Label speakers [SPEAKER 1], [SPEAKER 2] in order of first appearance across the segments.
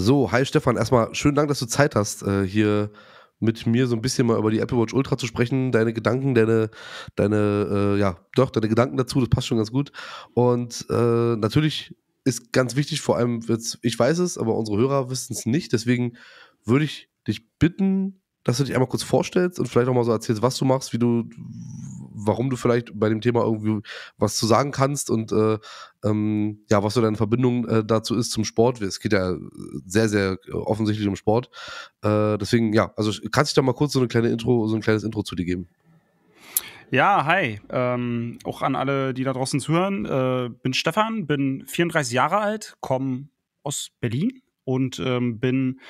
[SPEAKER 1] So, hi Stefan, erstmal schönen Dank, dass du Zeit hast, äh, hier mit mir so ein bisschen mal über die Apple Watch Ultra zu sprechen, deine Gedanken, deine, deine, äh, ja, doch, deine Gedanken dazu, das passt schon ganz gut. Und äh, natürlich ist ganz wichtig, vor allem, jetzt, ich weiß es, aber unsere Hörer wissen es nicht, deswegen würde ich dich bitten, dass du dich einmal kurz vorstellst und vielleicht auch mal so erzählst, was du machst, wie du, warum du vielleicht bei dem Thema irgendwie was zu sagen kannst und äh, ähm, ja, was so deine Verbindung äh, dazu ist zum Sport. Es geht ja sehr, sehr äh, offensichtlich um Sport. Äh, deswegen, ja, also kannst du da mal kurz so eine kleine Intro, so ein kleines Intro zu dir geben?
[SPEAKER 2] Ja, hi. Ähm, auch an alle, die da draußen zuhören. Äh, bin Stefan, bin 34 Jahre alt, komme aus Berlin und ähm, bin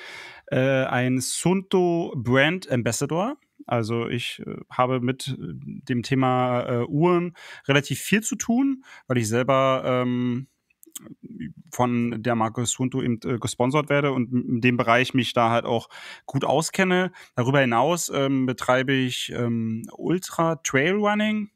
[SPEAKER 2] äh, ein Sunto Brand Ambassador. Also ich äh, habe mit äh, dem Thema äh, Uhren relativ viel zu tun, weil ich selber ähm, von der Marke Sunto eben äh, gesponsert werde und in dem Bereich mich da halt auch gut auskenne. Darüber hinaus ähm, betreibe ich ähm, Ultra Trail Running.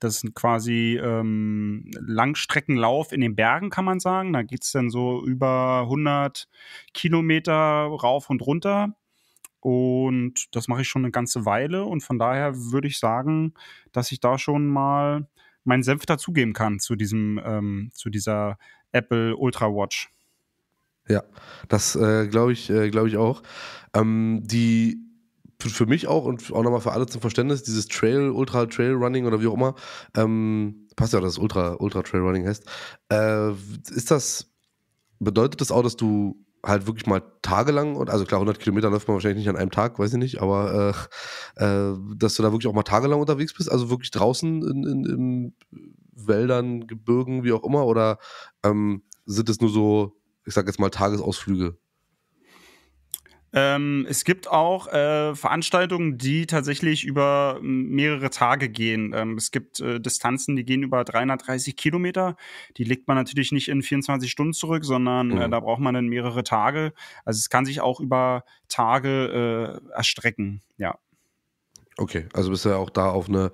[SPEAKER 2] Das ist quasi ähm, Langstreckenlauf in den Bergen, kann man sagen. Da geht es dann so über 100 Kilometer rauf und runter. Und das mache ich schon eine ganze Weile. Und von daher würde ich sagen, dass ich da schon mal meinen Senf dazugeben kann zu diesem, ähm, zu dieser Apple Ultra Watch.
[SPEAKER 1] Ja, das äh, glaube ich, äh, glaube ich auch. Ähm, die für mich auch und auch nochmal für alle zum Verständnis, dieses Trail, Ultra Trail Running oder wie auch immer, ähm, passt ja, dass es Ultra, Ultra Trail Running heißt, äh, ist das, bedeutet das auch, dass du halt wirklich mal tagelang, und also klar, 100 Kilometer läuft man wahrscheinlich nicht an einem Tag, weiß ich nicht, aber äh, äh, dass du da wirklich auch mal tagelang unterwegs bist, also wirklich draußen in, in, in Wäldern, Gebirgen, wie auch immer, oder ähm, sind es nur so, ich sag jetzt mal, Tagesausflüge?
[SPEAKER 2] Ähm, es gibt auch äh, Veranstaltungen, die tatsächlich über hm, mehrere Tage gehen. Ähm, es gibt äh, Distanzen, die gehen über 330 Kilometer. Die legt man natürlich nicht in 24 Stunden zurück, sondern äh, mhm. äh, da braucht man dann mehrere Tage. Also es kann sich auch über Tage äh, erstrecken, ja.
[SPEAKER 1] Okay, also bist du ja auch da auf eine,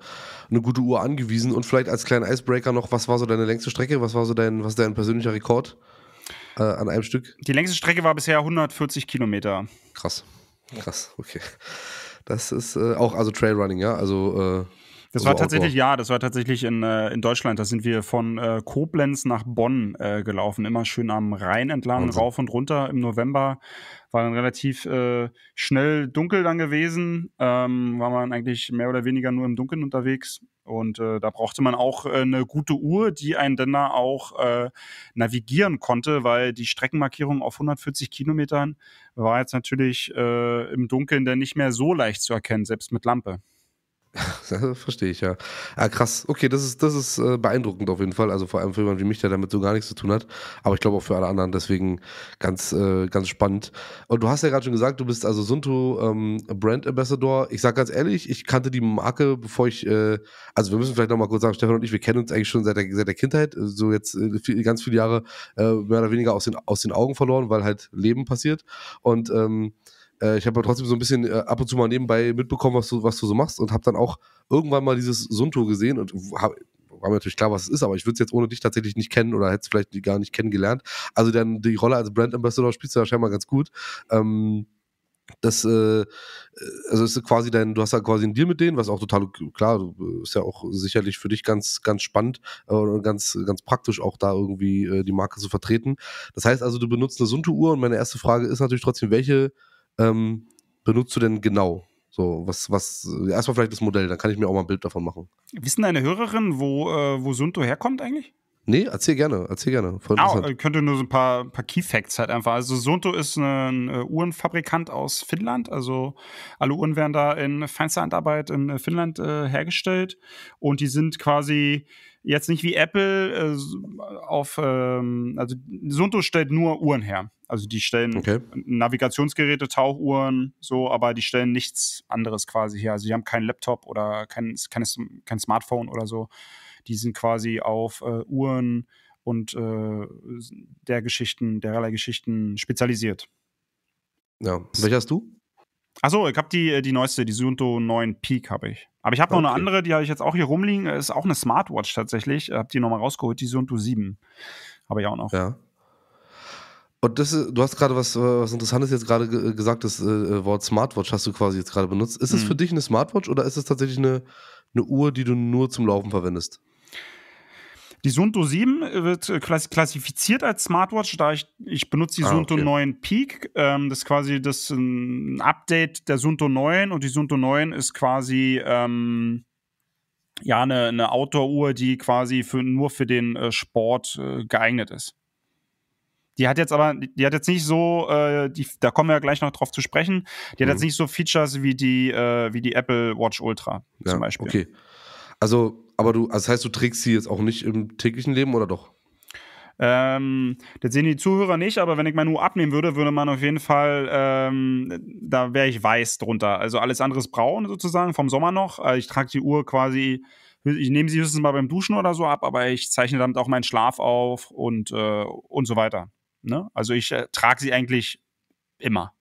[SPEAKER 1] eine gute Uhr angewiesen. Und vielleicht als kleiner Icebreaker noch, was war so deine längste Strecke? Was war so dein, was dein persönlicher Rekord? äh, an einem Stück? Die längste Strecke war bisher 140 Kilometer. Krass. Krass, okay. Das ist äh, auch, also Trailrunning, ja, also. Äh, das also war tatsächlich, Outdoor.
[SPEAKER 2] ja, das war tatsächlich in, äh, in Deutschland. Da sind wir von äh, Koblenz nach Bonn äh, gelaufen, immer schön am Rhein entlang, Wahnsinn. rauf und runter im November. War dann relativ äh, schnell dunkel dann gewesen. Ähm, war man eigentlich mehr oder weniger nur im Dunkeln unterwegs. Und äh, da brauchte man auch äh, eine gute Uhr, die einen dann da auch äh, navigieren konnte, weil die Streckenmarkierung auf 140 Kilometern war jetzt natürlich äh, im Dunkeln dann nicht mehr so leicht zu erkennen, selbst mit Lampe.
[SPEAKER 1] Verstehe ich ja. Ah, krass. Okay, das ist, das ist äh, beeindruckend auf jeden Fall. Also vor allem für jemanden wie mich, der damit so gar nichts zu tun hat. Aber ich glaube auch für alle anderen, deswegen ganz, äh, ganz spannend. Und du hast ja gerade schon gesagt, du bist also Sunto ähm, Brand Ambassador. Ich sage ganz ehrlich, ich kannte die Marke, bevor ich, äh, also wir müssen vielleicht nochmal kurz sagen, Stefan und ich, wir kennen uns eigentlich schon seit der, seit der Kindheit, so jetzt äh, viel, ganz viele Jahre äh, mehr oder weniger aus den, aus den Augen verloren, weil halt Leben passiert. Und ähm, äh, ich habe aber trotzdem so ein bisschen äh, ab und zu mal nebenbei mitbekommen, was du, was du so machst und habe dann auch irgendwann mal dieses Sunto gesehen und hab, war mir natürlich klar, was es ist, aber ich würde es jetzt ohne dich tatsächlich nicht kennen oder hätte es vielleicht gar nicht kennengelernt. Also dann die Rolle als Brand Ambassador spielst du ja scheinbar ganz gut. Ähm, das, äh, äh, also ist quasi dein, du hast ja quasi einen Deal mit denen, was auch total klar äh, ist ja auch sicherlich für dich ganz, ganz spannend äh, und äh, ganz, ganz praktisch auch da irgendwie äh, die Marke zu vertreten. Das heißt also, du benutzt eine Sunto-Uhr und meine erste Frage ist natürlich trotzdem, welche ähm, benutzt du denn genau? So, was, was, erstmal vielleicht das Modell, dann kann ich mir auch mal ein Bild davon machen.
[SPEAKER 2] Wissen deine Hörerinnen, wo, äh, wo Sunto herkommt eigentlich?
[SPEAKER 1] Nee, erzähl gerne, erzähl gerne. Voll ah,
[SPEAKER 2] könnte nur so ein paar, paar Key Facts halt einfach. Also Sonto ist ein äh, Uhrenfabrikant aus Finnland. Also alle Uhren werden da in feinster Handarbeit in äh, Finnland äh, hergestellt. Und die sind quasi jetzt nicht wie Apple äh, auf, ähm, also Sunto stellt nur Uhren her. Also die stellen okay. Navigationsgeräte, Tauchuhren, so, aber die stellen nichts anderes quasi her. Also die haben keinen Laptop oder kein, kein, kein Smartphone oder so. Die sind quasi auf äh, Uhren und äh, der Geschichten, dererlei Geschichten spezialisiert.
[SPEAKER 1] Ja. Welche hast du?
[SPEAKER 2] Achso, ich habe die, äh, die neueste, die Suunto 9 Peak habe ich. Aber ich habe noch eine andere, die habe ich jetzt auch hier rumliegen. Äh, ist auch eine Smartwatch tatsächlich. Äh, habe die nochmal
[SPEAKER 1] rausgeholt, die Suunto 7. Habe ich auch noch. Ja. Und das, du hast gerade was, was Interessantes jetzt gerade gesagt, das Wort Smartwatch hast du quasi jetzt gerade benutzt. Ist es mhm. für dich eine Smartwatch oder ist es tatsächlich eine, eine Uhr, die du nur zum Laufen verwendest? Die
[SPEAKER 2] Sunto 7 äh, wird äh, klassifiziert als Smartwatch, da ich, ich benutze die ah, Sunto okay. 9 Peak. Ähm, das ist quasi das äh, ein Update der Sunto 9 und die Sunto 9 ist quasi ähm, ja eine, eine Outdoor-Uhr, die quasi für, nur für den äh, Sport äh, geeignet ist. Die hat jetzt aber, die hat jetzt nicht so, äh, die, da kommen wir ja gleich noch drauf zu sprechen, die mhm. hat jetzt mhm. nicht so Features wie die, wie die Apple
[SPEAKER 1] Watch Ultra ja, zum Beispiel. Okay. Also aber du, also das heißt, du trägst sie jetzt auch nicht im täglichen Leben oder doch?
[SPEAKER 2] Ähm, das sehen die Zuhörer nicht, aber wenn ich meine Uhr abnehmen würde, würde man auf jeden Fall, ähm, da wäre ich weiß drunter. Also alles andere ist braun sozusagen, vom Sommer noch. Also ich trage die Uhr quasi, ich nehme sie höchstens mal beim Duschen oder so ab, aber ich zeichne damit auch meinen Schlaf auf und, äh, und so weiter. Ne? Also ich äh, trage sie eigentlich
[SPEAKER 1] immer.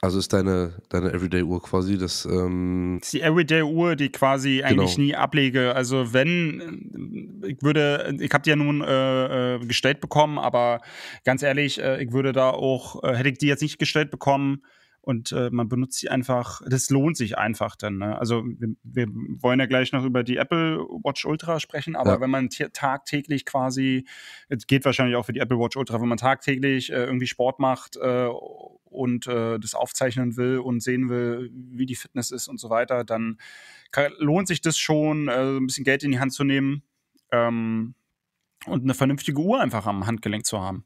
[SPEAKER 1] Also ist deine, deine Everyday-Uhr quasi das. Ähm das ist die
[SPEAKER 2] Everyday-Uhr, die quasi genau. eigentlich nie ablege. Also wenn, äh, ich würde, ich habe die ja nun äh, äh, gestellt bekommen, aber ganz ehrlich, äh, ich würde da auch, hätte ich die jetzt nicht gestellt bekommen, und äh, man benutzt sie einfach, das lohnt sich einfach dann. Ne? Also wir, wir, wollen ja gleich noch über die Apple Watch Ultra sprechen, aber ja. wenn man tagtäglich quasi, es geht wahrscheinlich auch für die Apple Watch Ultra, wenn man tagtäglich äh, irgendwie Sport macht äh, und äh, das aufzeichnen will und sehen will, wie die Fitness ist und so weiter, dann kann, lohnt sich das schon, äh, ein bisschen Geld in die Hand zu nehmen ähm,
[SPEAKER 1] und eine vernünftige Uhr einfach am Handgelenk zu haben.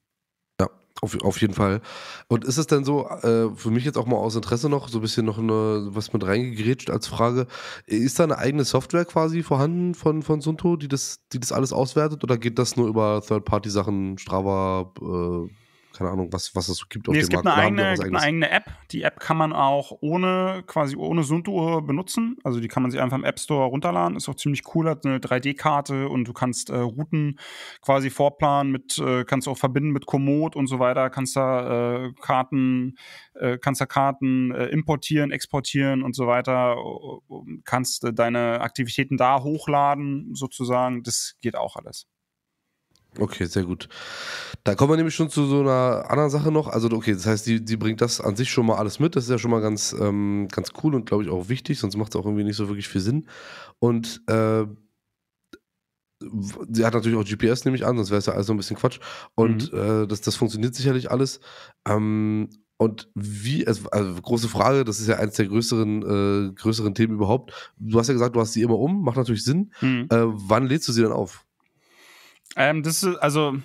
[SPEAKER 1] Auf, auf jeden Fall. Und ist es denn so, äh, für mich jetzt auch mal aus Interesse noch, so ein bisschen noch eine, was mit reingegrätscht als Frage, ist da eine eigene Software quasi vorhanden von, von Sunto, die das, die das alles auswertet oder geht das nur über Third-Party-Sachen, Strava, äh, keine Ahnung, was, was es so gibt. Nee, auf es gibt, Markt. Eine eigene, gibt eine eigene
[SPEAKER 2] App. Die App kann man auch ohne, quasi ohne Sunduhr benutzen. Also die kann man sich einfach im App Store runterladen. Ist auch ziemlich cool, hat eine 3D-Karte und du kannst äh, Routen quasi vorplanen mit, äh, kannst auch verbinden mit Komoot und so weiter, kannst da äh, Karten, äh, kannst da Karten äh, importieren, exportieren und so weiter, kannst äh, deine Aktivitäten da hochladen, sozusagen. Das geht auch alles.
[SPEAKER 1] Okay, sehr gut. Da kommen wir nämlich schon zu so einer anderen Sache noch. Also, okay, das heißt, die, die bringt das an sich schon mal alles mit. Das ist ja schon mal ganz, ähm, ganz cool und glaube ich auch wichtig, sonst macht es auch irgendwie nicht so wirklich viel Sinn. Und äh, sie hat natürlich auch GPS, nehme ich an, sonst wäre es ja alles so ein bisschen Quatsch. Und mhm. äh, das, das funktioniert sicherlich alles. Ähm, und wie, also große Frage, das ist ja eines der größeren, äh, größeren Themen überhaupt. Du hast ja gesagt, du hast sie immer um, macht natürlich Sinn. Mhm. Äh, wann lädst du sie dann auf?
[SPEAKER 2] Ähm, das ist also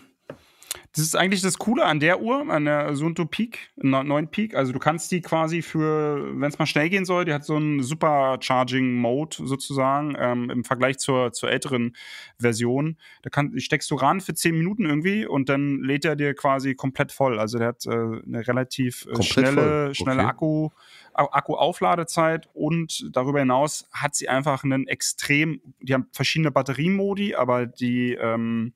[SPEAKER 2] das ist eigentlich das Coole an der Uhr, an der Sunto Peak, 9 Peak. Also du kannst die quasi für, wenn es mal schnell gehen soll, die hat so einen Supercharging-Mode sozusagen ähm, im Vergleich zur, zur älteren Version. Da kann, steckst du ran für 10 Minuten irgendwie und dann lädt er dir quasi komplett voll. Also der hat äh, eine relativ äh, schnelle, voll. schnelle Akku. Akku-Aufladezeit und darüber hinaus hat sie einfach einen extrem, die haben verschiedene Batteriemodi, aber die, ähm,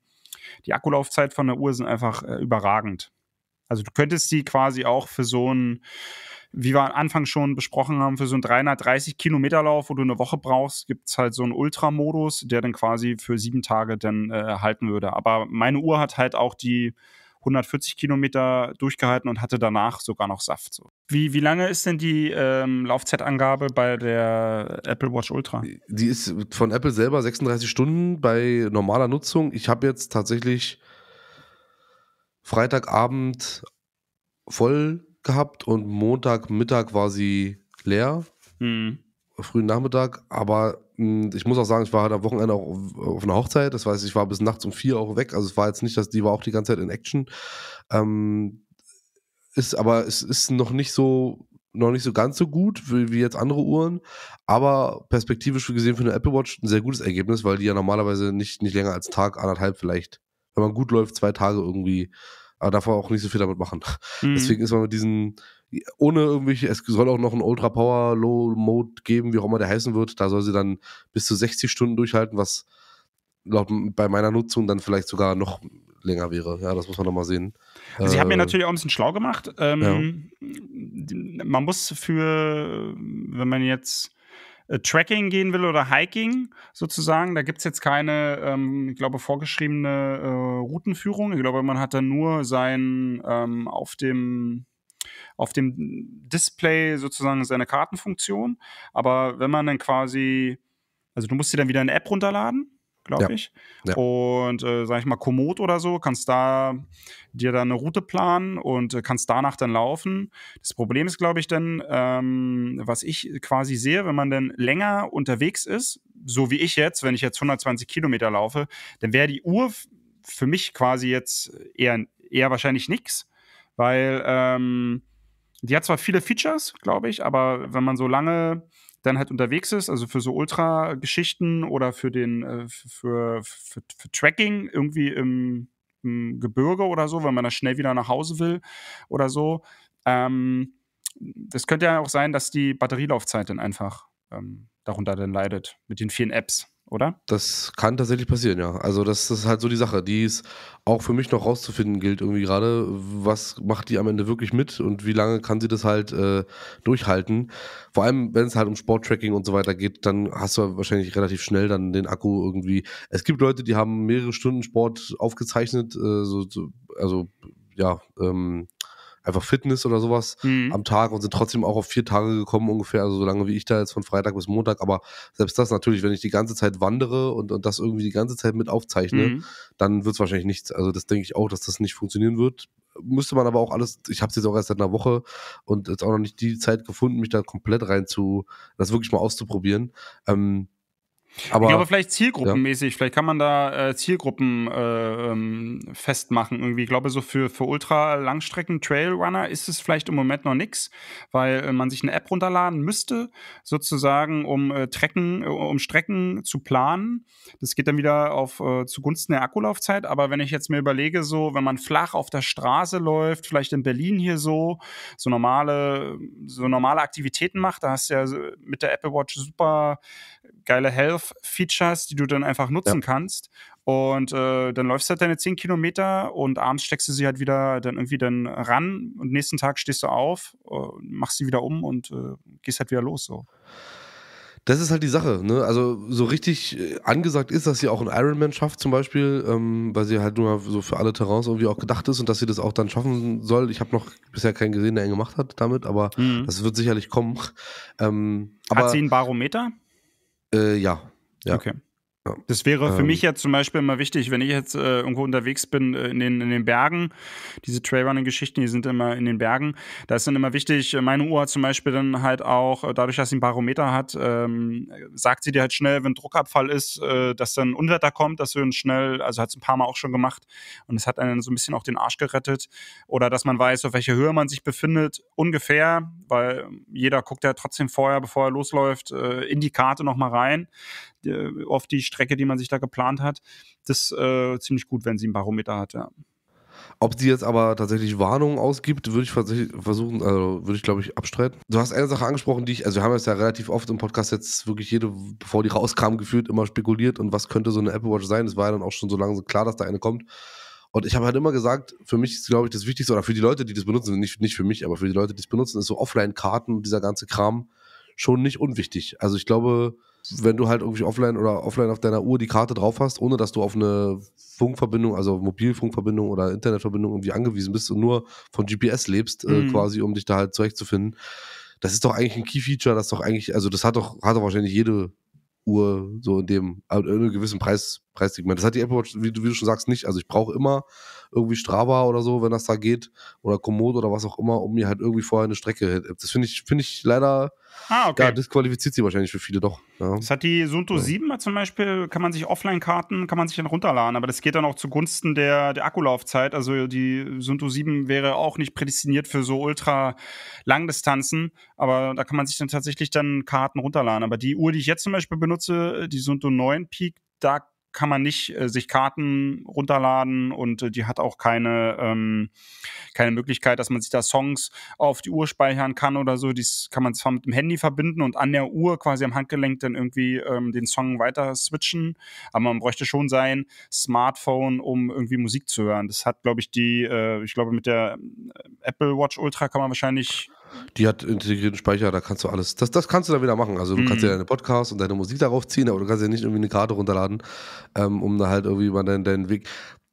[SPEAKER 2] die Akkulaufzeit von der Uhr sind einfach äh, überragend. Also du könntest sie quasi auch für so ein, wie wir am Anfang schon besprochen haben, für so einen 330 Kilometer Lauf, wo du eine Woche brauchst, gibt es halt so einen Ultramodus, der dann quasi für sieben Tage dann äh, halten würde. Aber meine Uhr hat halt auch die 140 Kilometer durchgehalten und hatte danach sogar
[SPEAKER 1] noch Saft. So.
[SPEAKER 2] Wie, wie lange ist denn die ähm, Laufzeitangabe bei der Apple Watch Ultra?
[SPEAKER 1] Die ist von Apple selber 36 Stunden bei normaler Nutzung. Ich habe jetzt tatsächlich Freitagabend voll gehabt und Montagmittag war sie leer. Hm. Frühen Nachmittag, aber hm, ich muss auch sagen, ich war halt am Wochenende auch auf, einer Hochzeit. Das heißt, ich war bis nachts um vier auch weg. Also es war jetzt nicht, dass die war auch die ganze Zeit in Action. Ähm, ist, aber es ist noch nicht so, noch nicht so ganz so gut wie, wie, jetzt andere Uhren. Aber perspektivisch gesehen für eine Apple Watch ein sehr gutes Ergebnis, weil die ja normalerweise nicht, nicht länger als Tag, anderthalb vielleicht, wenn man gut läuft, zwei Tage irgendwie. Aber darf man auch nicht so viel damit machen. Mhm. Deswegen ist man mit diesen ohne irgendwelche, es soll auch noch einen Ultra Power Low Mode geben, wie auch immer der heißen wird. Da soll sie dann bis zu 60 Stunden durchhalten, was laut bei meiner Nutzung dann vielleicht sogar noch länger wäre. Ja, das muss man nochmal sehen. Also ich habe mir äh, natürlich
[SPEAKER 2] auch ein bisschen schlau gemacht. Ähm, ja. Man muss für, wenn man jetzt äh, Tracking gehen will oder Hiking sozusagen. Da gibt es jetzt keine, ähm, ich glaube, vorgeschriebene äh, Routenführung. Ich glaube, man hat dann nur sein ähm, auf dem auf dem Display sozusagen seine Kartenfunktion. Aber wenn man dann quasi, also du musst dir dann wieder eine App runterladen, glaube ja. ich. Ja. Und äh, sag ich mal, Komoot oder so, kannst da dir dann eine Route planen und äh, kannst danach dann laufen. Das Problem ist, glaube ich, dann, ähm, was ich quasi sehe, wenn man dann länger unterwegs ist, so wie ich jetzt, wenn ich jetzt 120 Kilometer laufe, dann wäre die Uhr für mich quasi jetzt eher, eher wahrscheinlich nichts, weil ähm, die hat zwar viele Features, glaube ich, aber wenn man so lange dann halt unterwegs ist, also für so Ultra-Geschichten oder für den äh, für, für, für, Tracking irgendwie im, im, Gebirge oder so, wenn man da schnell wieder nach Hause will oder so. Ähm, das könnte ja auch sein, dass die Batterielaufzeit dann einfach ähm, darunter dann
[SPEAKER 1] leidet mit den vielen Apps oder? Das kann tatsächlich passieren, ja. Also das ist halt so die Sache, die es auch für mich noch rauszufinden gilt irgendwie gerade. Was macht die am Ende wirklich mit und wie lange kann sie das halt äh, durchhalten? Vor allem, wenn es halt um Sporttracking und so weiter geht, dann hast du wahrscheinlich relativ schnell dann den Akku irgendwie. Es gibt Leute, die haben mehrere Stunden Sport aufgezeichnet, äh, so, so, also ja, ähm, einfach Fitness oder sowas mhm. am Tag und sind trotzdem auch auf vier Tage gekommen ungefähr, also so lange wie ich da jetzt von Freitag bis Montag, aber selbst das natürlich, wenn ich die ganze Zeit wandere und, und das irgendwie die ganze Zeit mit aufzeichne, mhm. dann wird es wahrscheinlich nichts. Also das denke ich auch, dass das nicht funktionieren wird. Müsste man aber auch alles, ich habe es jetzt auch erst seit einer Woche und jetzt auch noch nicht die Zeit gefunden, mich da komplett rein zu, das wirklich mal auszuprobieren. Ähm, aber, ich glaube, vielleicht zielgruppenmäßig,
[SPEAKER 2] ja. vielleicht kann man da äh, Zielgruppen äh, ähm, festmachen. Irgendwie, ich glaube, so für, für Ultra-Langstrecken-Trailrunner ist es vielleicht im Moment noch nichts, weil äh, man sich eine App runterladen müsste, sozusagen, um äh, Trecken, äh, um Strecken zu planen. Das geht dann wieder auf äh, zugunsten der Akkulaufzeit. Aber wenn ich jetzt mir überlege, so, wenn man flach auf der Straße läuft, vielleicht in Berlin hier so, so normale, so normale Aktivitäten macht, da hast du ja mit der Apple Watch super geile Health Surf-Features, die du dann einfach nutzen ja. kannst. Und äh, dann läufst du halt deine 10 Kilometer und abends steckst du sie halt wieder dann irgendwie dann ran und nächsten Tag stehst du
[SPEAKER 1] auf, äh, machst sie wieder um und äh, gehst halt wieder los so. Das ist halt die Sache, ne? Also so richtig äh, angesagt ist, dass sie auch einen Ironman schafft zum Beispiel, ähm, weil sie halt nur so für alle Terrains irgendwie auch gedacht ist und dass sie das auch dann schaffen soll. Ich habe noch bisher keinen gesehen, der ihn gemacht hat damit, aber mhm. das wird sicherlich kommen. Ähm, aber, hat sie
[SPEAKER 2] einen Barometer?
[SPEAKER 1] Äh, ja, ja. Okay. Ja. Das wäre für ähm, mich
[SPEAKER 2] ja zum Beispiel immer wichtig, wenn ich jetzt äh, irgendwo unterwegs bin äh, in, den, in den Bergen. Diese Trailrunning-Geschichten, die sind immer in den Bergen. Da ist dann immer wichtig, äh, meine Uhr zum Beispiel dann halt auch, äh, dadurch, dass sie einen Barometer hat, ähm, sagt sie dir halt schnell, wenn Druckabfall ist, äh, dass dann Unwetter kommt, dass wir dann schnell, also hat es ein paar Mal auch schon gemacht und es hat einen so ein bisschen auch den Arsch gerettet. Oder dass man weiß, auf welcher Höhe man sich befindet, ungefähr, weil jeder guckt ja trotzdem vorher, bevor er losläuft, äh, in die Karte nochmal rein äh, auf die Strecke, die man sich da geplant hat. Das äh, ziemlich gut, wenn sie ein Barometer hat, ja.
[SPEAKER 1] Ob sie jetzt aber tatsächlich Warnungen ausgibt, würde ich versuchen, also würde ich glaube ich abstreiten. Du hast eine Sache angesprochen, die ich, also wir haben jetzt ja relativ oft im Podcast jetzt wirklich jede, bevor die rauskam, gefühlt immer spekuliert und was könnte so eine Apple Watch sein. Es war ja dann auch schon so lange klar, dass da eine kommt. Und ich habe halt immer gesagt, für mich ist, glaube ich, das Wichtigste, oder für die Leute, die das benutzen, nicht, nicht für mich, aber für die Leute, die es benutzen, ist so Offline-Karten und dieser ganze Kram schon nicht unwichtig. Also ich glaube, wenn du halt irgendwie offline oder offline auf deiner Uhr die Karte drauf hast, ohne dass du auf eine Funkverbindung, also Mobilfunkverbindung oder Internetverbindung irgendwie angewiesen bist und nur von GPS lebst, äh, mhm. äh, quasi, um dich da halt zurechtzufinden. Das ist doch eigentlich ein Key-Feature, das doch eigentlich, also das hat doch, hat doch wahrscheinlich jede Uhr so in dem, äh, in einem gewissen Preis, Preissegment. Das hat die Apple Watch, wie du, wie du schon sagst, nicht. Also ich brauche immer irgendwie Strava oder so, wenn das da geht, oder Komoot oder was auch immer, um mir halt irgendwie vorher eine Strecke. Das finde ich, finde ich leider. Ah, okay. Ja, disqualifiziert sie wahrscheinlich für viele doch. Ja.
[SPEAKER 2] Das hat die Sunto ja. 7 zum Beispiel, kann man sich Offline-Karten, kann man sich dann runterladen, aber das geht dann auch zugunsten der, der Akkulaufzeit. Also die Sunto 7 wäre auch nicht prädestiniert für so ultra Langdistanzen, aber da kann man sich dann tatsächlich dann Karten runterladen. Aber die Uhr, die ich jetzt zum Beispiel benutze, die Sunto 9 Peak, da kann man nicht äh, sich Karten runterladen und äh, die hat auch keine, ähm, keine Möglichkeit, dass man sich da Songs auf die Uhr speichern kann oder so. Dies kann man zwar mit dem Handy verbinden und an der Uhr quasi am Handgelenk dann irgendwie ähm, den Song weiter switchen, aber man bräuchte schon sein Smartphone, um irgendwie Musik zu hören. Das hat, glaube ich, die, äh, ich glaube, mit der äh, Apple Watch Ultra kann man wahrscheinlich
[SPEAKER 1] die hat integrierten Speicher, da kannst du alles. Das, das kannst du dann wieder machen. Also du mhm. kannst dir mhm. deine Podcasts und deine Musik darauf ziehen, aber du kannst ja nicht irgendwie eine Karte runterladen, ähm, um da halt irgendwie mal deinen, deinen Weg.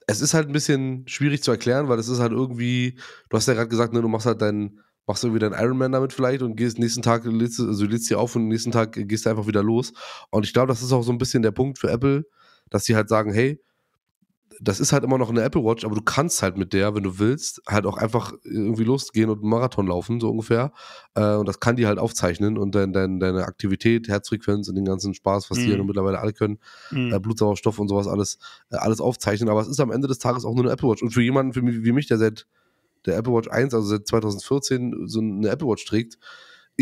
[SPEAKER 1] Es ist halt ein bisschen schwierig zu erklären, weil es ist halt irgendwie, du hast ja gerade gesagt, ne, du machst halt deinen machst du wieder Ironman damit vielleicht und gehst nächsten Tag, lädst, also lädst dir auf und nächsten Tag gehst du einfach wieder los. Und ich glaube, das ist auch so ein bisschen der Punkt für Apple, dass sie halt sagen, hey, das ist halt immer noch eine Apple Watch, aber du kannst halt mit der, wenn du willst, halt auch einfach irgendwie losgehen und einen Marathon laufen, so ungefähr. Äh, und das kann die halt aufzeichnen und dann dein, deine Aktivität, Herzfrequenz und den ganzen Spaß, was mhm. die ja mhm. mittlerweile alle können, mhm. äh, Blutsauerstoff und sowas alles, äh, alles aufzeichnen. Aber es ist am Ende des Tages auch nur eine Apple Watch. Und für jemanden für mich, wie mich, der seit der Apple Watch 1, also seit 2014, so eine Apple Watch trägt,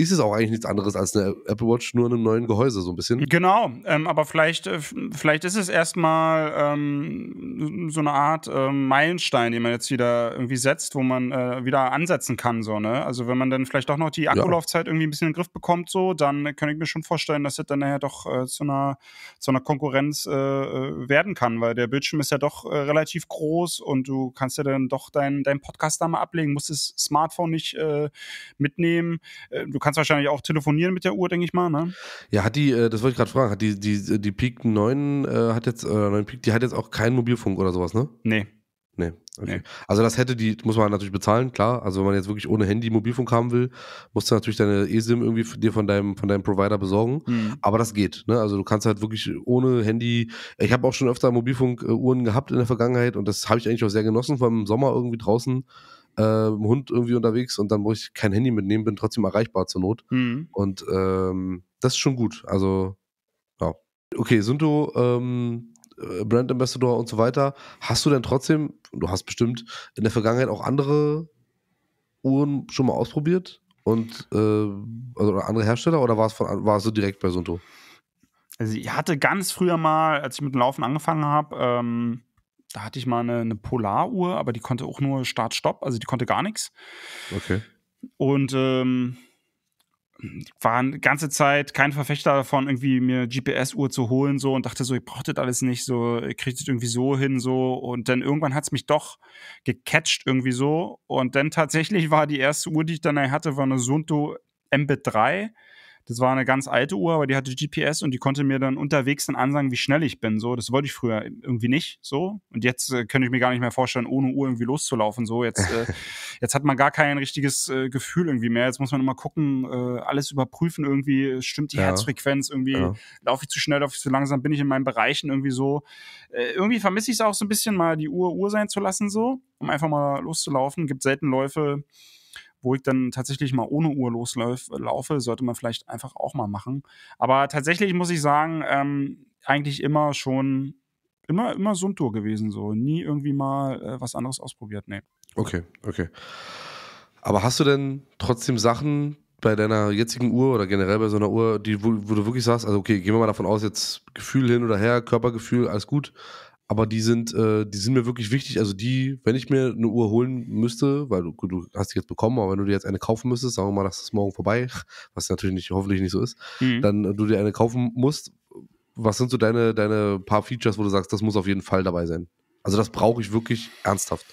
[SPEAKER 1] ist es auch eigentlich nichts anderes als eine Apple Watch, nur in einem neuen Gehäuse so ein bisschen. Genau,
[SPEAKER 2] ähm, aber vielleicht, äh, vielleicht ist es erstmal ähm, so eine Art ähm, Meilenstein, den man jetzt wieder irgendwie setzt, wo man äh, wieder ansetzen kann. So, ne? Also wenn man dann vielleicht doch noch die Akkulaufzeit ja. irgendwie ein bisschen in den Griff bekommt, so, dann kann ich mir schon vorstellen, dass das dann nachher doch äh, zu, einer, zu einer Konkurrenz äh, äh werden kann, weil der Bildschirm ist ja doch äh, relativ groß und du kannst ja dann doch deinen dein Podcast da mal ablegen, musst das Smartphone nicht mitnehmen. du kannst kannst wahrscheinlich auch telefonieren mit der Uhr, denke ich mal, ne?
[SPEAKER 1] Ja, hat die, äh, das wollte ich gerade fragen, hat die, die, die Peak 9 äh, hat jetzt, äh, 9 Peak, die hat jetzt auch keinen Mobilfunk oder sowas, ne? Nee. Nee. Okay. nee. Also das hätte die, muss man natürlich bezahlen, klar. Also wenn man jetzt wirklich ohne Handy Mobilfunk haben will, musst du natürlich deine eSIM irgendwie dir von deinem, von deinem Provider besorgen. Mhm. Aber das geht. Ne? Also du kannst halt wirklich ohne Handy. Ich habe auch schon öfter Mobilfunk-Uhren äh, gehabt in der Vergangenheit und das habe ich eigentlich auch sehr genossen, vor allem im Sommer irgendwie draußen äh, mit dem Hund irgendwie unterwegs und dann muss ich kein Handy mitnehmen, bin trotzdem erreichbar zur Not. Mhm. Und ähm, das ist schon gut. Also, ja. Okay, Sunto, ähm, äh, Brand Ambassador und so weiter. Hast du denn trotzdem, du hast bestimmt in der Vergangenheit auch andere Uhren schon mal ausprobiert? Und äh, also andere Hersteller oder war es, von, war direkt bei Sunto? Also
[SPEAKER 2] ich hatte ganz früher mal, als ich mit dem Laufen angefangen habe, ähm, da hatte ich mal eine, eine Polaruhr, aber die konnte auch nur Start-Stopp, also die konnte gar nichts. Okay. Und ähm, war die ganze Zeit kein Verfechter davon, irgendwie mir GPS-Uhr zu holen so und dachte so, ich brauche das alles nicht, so, ich kriege das irgendwie so hin so und dann irgendwann hat es mich doch gecatcht irgendwie so und dann tatsächlich war die erste Uhr, die ich dann hatte, war eine Sunto Mbit 3 das war eine ganz alte Uhr, aber die hatte GPS und die konnte mir dann unterwegs dann ansagen, wie schnell ich bin. So, das wollte ich früher irgendwie nicht. So und jetzt äh, könnte ich mir gar nicht mehr vorstellen, ohne Uhr irgendwie loszulaufen. So jetzt, äh, jetzt hat man gar kein richtiges äh, Gefühl irgendwie mehr. Jetzt muss man immer gucken, äh, alles überprüfen irgendwie. Stimmt die ja. Herzfrequenz irgendwie? Ja. Laufe ich zu schnell, laufe ich zu langsam? Bin ich in meinen Bereichen irgendwie so? Äh, irgendwie vermisse ich es auch so ein bisschen mal, die Uhr Uhr sein zu lassen so, um einfach mal loszulaufen. Gibt selten Läufe wo ich dann tatsächlich mal ohne Uhr loslaufe, sollte man vielleicht einfach auch mal machen. Aber tatsächlich muss ich sagen, ähm, eigentlich immer schon, immer, immer Suntour gewesen, so. Nie irgendwie mal äh, was anderes ausprobiert, nee.
[SPEAKER 1] Okay, okay. Aber hast du denn trotzdem Sachen, bei deiner jetzigen Uhr oder generell bei so einer Uhr, die, wo, wo, du wirklich sagst, also okay, gehen wir mal davon aus, jetzt Gefühl hin oder her, Körpergefühl, alles gut, aber die sind, äh, die sind mir wirklich wichtig. Also die, wenn ich mir eine Uhr holen müsste, weil du, du hast die jetzt bekommen, aber wenn du dir jetzt eine kaufen müsstest, sagen wir mal, das ist morgen vorbei, was natürlich nicht, hoffentlich nicht so ist, mhm. dann äh, du dir eine kaufen musst, was sind so deine, deine paar Features, wo du sagst, das muss auf jeden Fall dabei sein? Also das brauche ich wirklich ernsthaft.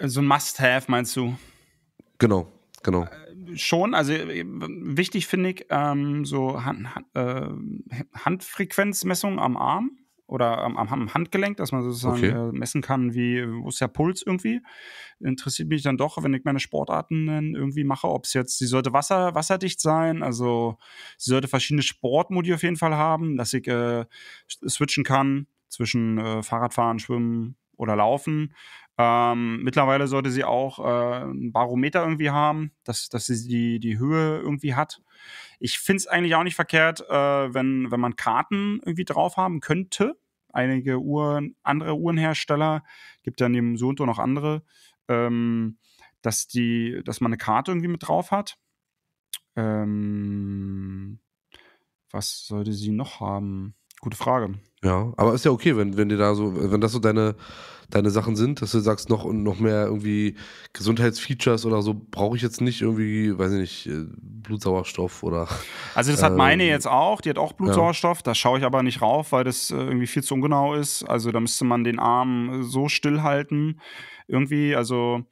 [SPEAKER 2] So ein Must-Have, meinst du?
[SPEAKER 1] Genau, genau. Äh,
[SPEAKER 2] schon, also äh, wichtig finde ich ähm, so Hand, äh, Hand, Handfrequenzmessung am Arm oder am, am Handgelenk, dass man sozusagen okay. äh, messen kann, wie, wo ist der Puls irgendwie. Interessiert mich dann doch, wenn ich meine Sportarten dann irgendwie mache, ob es jetzt, sie sollte wasser, wasserdicht sein, also sie sollte verschiedene Sportmodi auf jeden Fall haben, dass ich äh, switchen kann zwischen äh, Fahrradfahren, Schwimmen oder Laufen. Ähm, mittlerweile sollte sie auch äh, ein Barometer irgendwie haben, dass, dass sie die, die Höhe irgendwie hat. Ich finde es eigentlich auch nicht verkehrt, äh, wenn, wenn man Karten irgendwie drauf haben könnte. Einige Uhren, andere Uhrenhersteller, gibt ja neben so und so noch andere, ähm, dass, die, dass man eine Karte irgendwie mit drauf hat. Ähm, was sollte sie noch haben? Gute Frage.
[SPEAKER 1] Ja, aber ist ja okay, wenn, wenn dir da so, wenn das so deine, deine Sachen sind, dass du sagst, noch und noch mehr irgendwie Gesundheitsfeatures oder so, brauche ich jetzt nicht irgendwie, weiß ich nicht, äh, Blutsauerstoff oder. Also das hat ähm, meine jetzt
[SPEAKER 2] auch, die hat auch Blutsauerstoff, ja. da schaue ich aber nicht rauf, weil das äh, irgendwie viel zu ungenau ist. Also da müsste man den Arm äh, so stillhalten. Irgendwie, also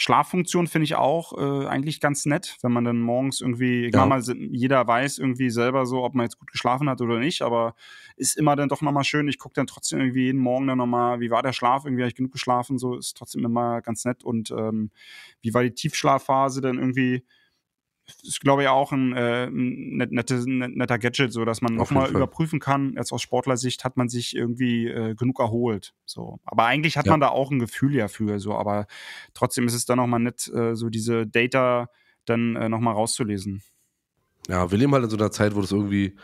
[SPEAKER 2] Schlaffunktion finde ich auch äh, eigentlich ganz nett, wenn man dann morgens irgendwie, ja. mal, jeder weiß irgendwie selber so, ob man jetzt gut geschlafen hat oder nicht, aber ist immer dann doch nochmal schön. Ich gucke dann trotzdem irgendwie jeden Morgen dann nochmal, wie war der Schlaf, irgendwie habe ich genug geschlafen, so ist trotzdem immer ganz nett und ähm, wie war die Tiefschlafphase dann irgendwie ist, glaube ich, auch ein, äh, netter, netter Gadget, so dass man nochmal überprüfen kann. Jetzt aus Sportlersicht hat man sich irgendwie äh, genug erholt. So. Aber eigentlich hat ja. man da auch ein Gefühl ja für, so. Aber trotzdem ist es dann nochmal nett, äh, so diese Data dann äh, nochmal rauszulesen.
[SPEAKER 1] Ja, wir leben halt in so einer Zeit, wo das irgendwie,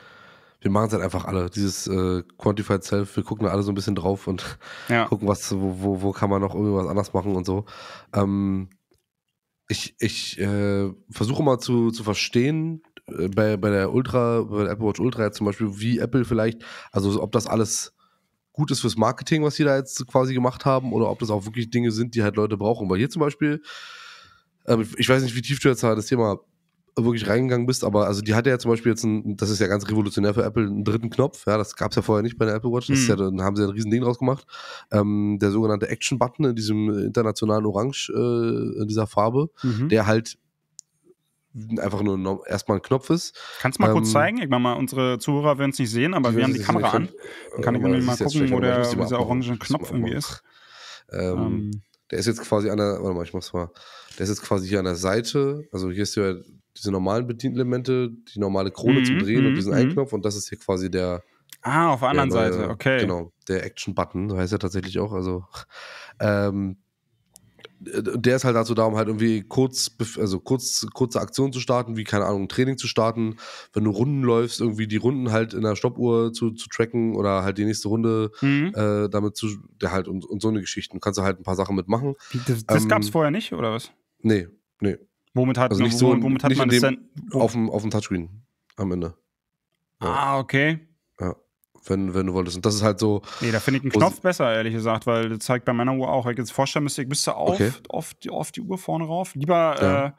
[SPEAKER 1] wir machen es halt einfach alle. Dieses äh, Quantified Self, wir gucken da alle so ein bisschen drauf und ja. gucken, was, wo, wo, wo, kann man noch irgendwas anders machen und so. Ähm, ich, ich äh, versuche mal zu, zu verstehen, äh, bei, bei der Ultra, bei der Apple Watch Ultra jetzt zum Beispiel, wie Apple vielleicht, also ob das alles gut ist fürs Marketing, was sie da jetzt quasi gemacht haben, oder ob das auch wirklich Dinge sind, die halt Leute brauchen. Weil hier zum Beispiel, äh, ich weiß nicht, wie tief du jetzt das Thema wirklich reingegangen bist, aber also die hatte ja zum Beispiel jetzt ein, das ist ja ganz revolutionär für Apple, einen dritten Knopf, ja, das gab es ja vorher nicht bei der Apple Watch, das mhm. ja, hm. dann haben sie ein riesen Ding draus gemacht, ähm, der sogenannte Action-Button in diesem internationalen Orange, äh, in dieser Farbe, mhm. der halt einfach nur erstmal ein Knopf ist. Kannst du mal ähm, kurz zeigen?
[SPEAKER 2] Ich meine mal, unsere Zuhörer werden es nicht sehen, aber wir haben die Kamera an. Dann kann ich irgendwie mal gucken, wo der, dieser
[SPEAKER 1] orange Knopf irgendwie ist. Ähm, ähm, Der ist jetzt quasi an der, warte mal, ich mach's mal. Der ist jetzt quasi hier an der Seite. Also hier ist ja diese normalen Bedienelemente, die normale Krone mhm, zu drehen und mhm, diesen mhm. Einknopf und das ist hier quasi der.
[SPEAKER 2] Ah, auf der anderen neue, Seite, okay. Genau,
[SPEAKER 1] der Action-Button, so heißt er tatsächlich auch. Also, ähm, der ist halt dazu da, um halt irgendwie kurz, also kurz, kurze Aktionen zu starten, wie, keine Ahnung, Training zu starten. Wenn du Runden läufst, irgendwie die Runden halt in der Stoppuhr zu, zu tracken oder halt die nächste Runde mhm. äh, damit zu, der halt und, und so eine Geschichte. Kannst du halt ein paar Sachen mitmachen.
[SPEAKER 2] Das, das ähm, gab's vorher nicht, oder was?
[SPEAKER 1] Nee, nee. Womit hat, also nicht so, womit nicht man das denn? Auf dem, auf dem Touchscreen am Ende. Ja. Ah, okay. Ja, wenn, wenn du wolltest. Und das ist halt so. Nee, da finde ich einen Knopf
[SPEAKER 2] besser, ehrlich gesagt, weil das zeigt bei meiner Uhr auch. Wenn ich jetzt vorstellen müsste, ich müsste auf, okay. auf, die, auf die Uhr vorne rauf. Lieber, ja. äh,